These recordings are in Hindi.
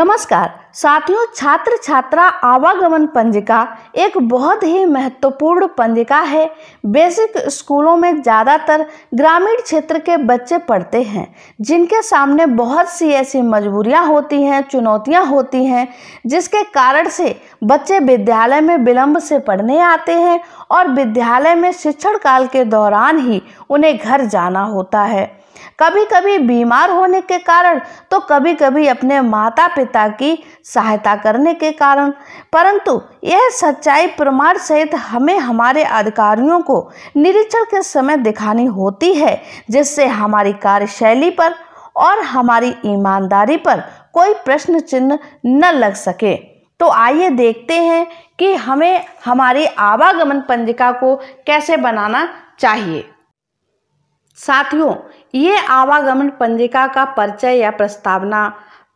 नमस्कार साथियों छात्र छात्रा आवागमन पंजिका एक बहुत ही महत्वपूर्ण पंजिका है बेसिक स्कूलों में ज़्यादातर ग्रामीण क्षेत्र के बच्चे पढ़ते हैं जिनके सामने बहुत सी ऐसी मजबूरियां होती हैं चुनौतियां होती हैं जिसके कारण से बच्चे विद्यालय में विलम्ब से पढ़ने आते हैं और विद्यालय में शिक्षण काल के दौरान ही उन्हें घर जाना होता है कभी कभी बीमार होने के कारण तो कभी कभी अपने माता पिता की सहायता करने के कारण परंतु यह सच्चाई प्रमाण सहित हमें हमारे अधिकारियों को निरीक्षण के समय दिखानी होती है जिससे हमारी कार्यशैली पर और हमारी ईमानदारी पर कोई प्रश्न चिन्ह न लग सके तो आइए देखते हैं कि हमें हमारी आवागमन पंजिका को कैसे बनाना चाहिए साथियों ये आवागमन पंजिका का परिचय या प्रस्तावना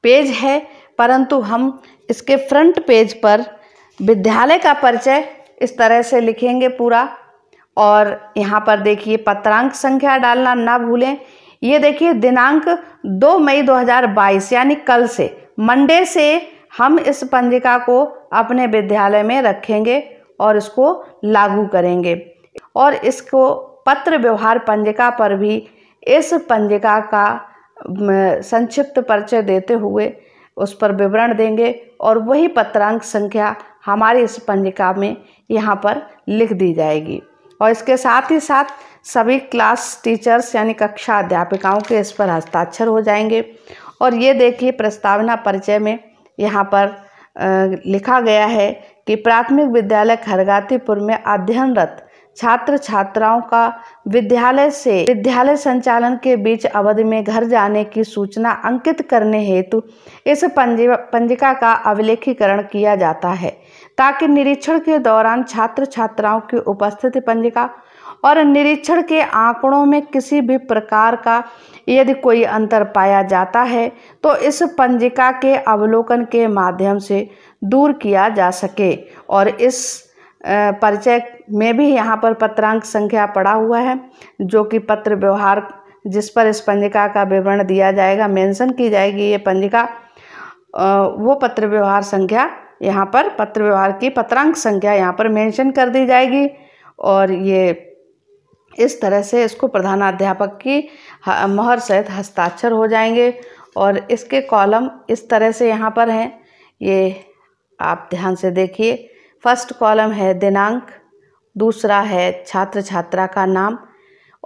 पेज है परंतु हम इसके फ्रंट पेज पर विद्यालय का परिचय इस तरह से लिखेंगे पूरा और यहाँ पर देखिए पत्रांक संख्या डालना ना भूलें ये देखिए दिनांक 2 मई 2022 यानी कल से मंडे से हम इस पंजिका को अपने विद्यालय में रखेंगे और इसको लागू करेंगे और इसको पत्र व्यवहार पंजिका पर भी इस पंजिका का संक्षिप्त परिचय देते हुए उस पर विवरण देंगे और वही पत्रांक संख्या हमारी इस पंजिका में यहाँ पर लिख दी जाएगी और इसके साथ ही साथ सभी क्लास टीचर्स यानी कक्षा अध्यापिकाओं के इस पर हस्ताक्षर हो जाएंगे और ये देखिए प्रस्तावना परिचय में यहाँ पर लिखा गया है कि प्राथमिक विद्यालय खरगातीपुर में अध्ययनरत छात्र छात्राओं का विद्यालय से विद्यालय संचालन के बीच अवधि में घर जाने की सूचना अंकित करने हेतु इस पंजिका का अभिलेखीकरण किया जाता है ताकि निरीक्षण के दौरान छात्र छात्राओं की उपस्थिति पंजिका और निरीक्षण के आंकड़ों में किसी भी प्रकार का यदि कोई अंतर पाया जाता है तो इस पंजिका के अवलोकन के माध्यम से दूर किया जा सके और इस परिचय में भी यहाँ पर पत्रांक संख्या पड़ा हुआ है जो कि पत्र व्यवहार जिस पर इस पंजिका का विवरण दिया जाएगा मेंशन की जाएगी ये पंजिका वो पत्र व्यवहार संख्या यहाँ पर पत्र व्यवहार की पत्रांक संख्या यहाँ पर मेंशन कर दी जाएगी और ये इस तरह से इसको प्रधानाध्यापक की मोहर सहित हस्ताक्षर हो जाएंगे और इसके कॉलम इस तरह से यहाँ पर हैं ये आप ध्यान से देखिए फर्स्ट कॉलम है दिनांक दूसरा है छात्र छात्रा का नाम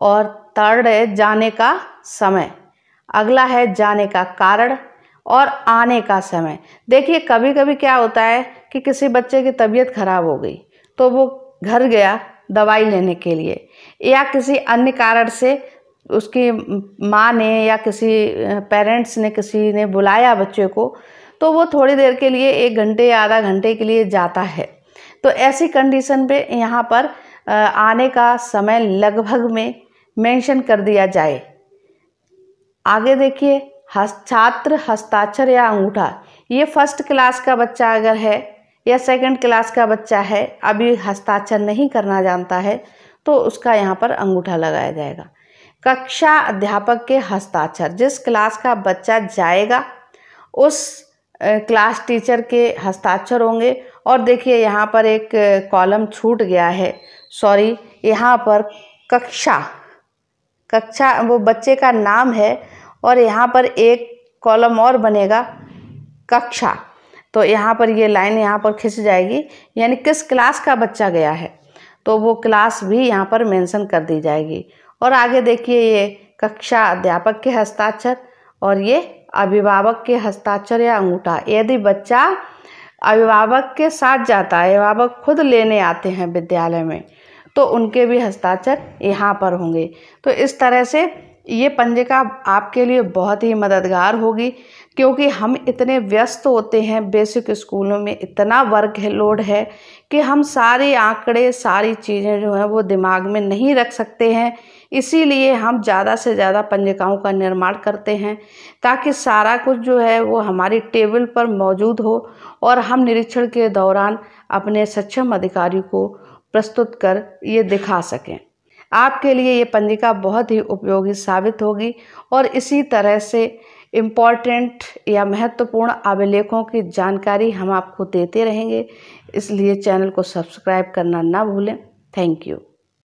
और थर्ड है जाने का समय अगला है जाने का कारण और आने का समय देखिए कभी कभी क्या होता है कि किसी बच्चे की तबीयत खराब हो गई तो वो घर गया दवाई लेने के लिए या किसी अन्य कारण से उसकी माँ ने या किसी पेरेंट्स ने किसी ने बुलाया बच्चे को तो वो थोड़ी देर के लिए एक घंटे या आधा घंटे के लिए जाता है तो ऐसी कंडीशन पे यहाँ पर आने का समय लगभग में मेंशन कर दिया जाए आगे देखिए हस्त छात्र हस्ताक्षर या अंगूठा ये फर्स्ट क्लास का बच्चा अगर है या सेकंड क्लास का बच्चा है अभी हस्ताक्षर नहीं करना जानता है तो उसका यहाँ पर अंगूठा लगाया जाएगा कक्षा अध्यापक के हस्ताक्षर जिस क्लास का बच्चा जाएगा उस क्लास टीचर के हस्ताक्षर होंगे और देखिए यहाँ पर एक कॉलम छूट गया है सॉरी यहाँ पर कक्षा कक्षा वो बच्चे का नाम है और यहाँ पर एक कॉलम और बनेगा कक्षा तो यहाँ पर ये लाइन यहाँ पर खिंच जाएगी यानी किस क्लास का बच्चा गया है तो वो क्लास भी यहाँ पर मेंशन कर दी जाएगी और आगे देखिए ये कक्षा अध्यापक के हस्ताक्षर और ये अभिभावक के हस्ताक्षर या अंगूठा यदि बच्चा अभिभावक के साथ जाता है अभिभावक खुद लेने आते हैं विद्यालय में तो उनके भी हस्ताक्षर यहाँ पर होंगे तो इस तरह से ये पंजिका आपके लिए बहुत ही मददगार होगी क्योंकि हम इतने व्यस्त होते हैं बेसिक स्कूलों में इतना वर्क है लोड है कि हम सारे आंकड़े सारी चीज़ें जो हैं वो दिमाग में नहीं रख सकते हैं इसीलिए हम ज़्यादा से ज़्यादा पंजिकाओं का निर्माण करते हैं ताकि सारा कुछ जो है वो हमारी टेबल पर मौजूद हो और हम निरीक्षण के दौरान अपने सक्षम अधिकारी को प्रस्तुत कर ये दिखा सकें आपके लिए ये पंजिका बहुत ही उपयोगी साबित होगी और इसी तरह से इम्पॉर्टेंट या महत्वपूर्ण अभिलेखों की जानकारी हम आपको देते रहेंगे इसलिए चैनल को सब्सक्राइब करना ना भूलें थैंक यू